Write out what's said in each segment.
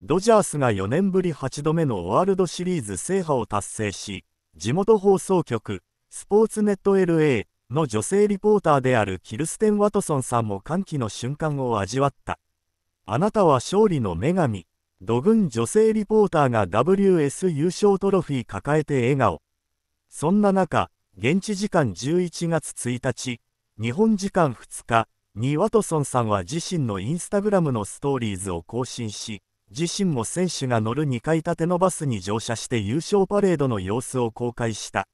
ドジャースが4年ぶり8度目のワールドシリーズ制覇を達成し、地元放送局、スポーツネット LA の女性リポーターであるキルステン・ワトソンさんも歓喜の瞬間を味わった。あなたは勝利の女神。土軍女性リポーターが WS 優勝トロフィー抱えて笑顔。そんな中、現地時間11月1日、日本時間2日にワトソンさんは自身のインスタグラムのストーリーズを更新し、自身も選手が乗る2階建てのバスに乗車して優勝パレードの様子を公開した。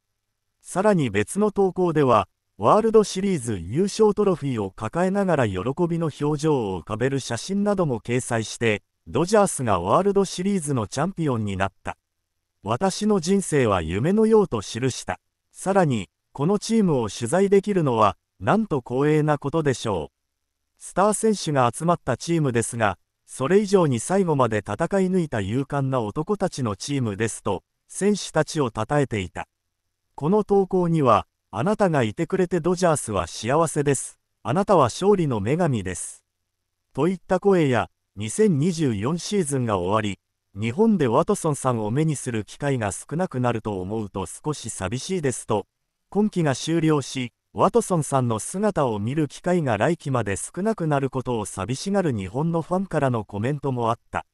さらに別の投稿では、ワールドシリーズ優勝トロフィーを抱えながら喜びの表情を浮かべる写真なども掲載して、ドジャースがワールドシリーズのチャンピオンになった。私の人生は夢のようと記した。さらに、このチームを取材できるのは、なんと光栄なことでしょう。スター選手が集まったチームですが、それ以上に最後まで戦い抜いた勇敢な男たちのチームですと、選手たちを称えていた。この投稿には、あなたがいてくれてドジャースは幸せです。あなたは勝利の女神です。といった声や、2024シーズンが終わり、日本でワトソンさんを目にする機会が少なくなると思うと少し寂しいですと、今季が終了し、ワトソンさんの姿を見る機会が来期まで少なくなることを寂しがる日本のファンからのコメントもあった。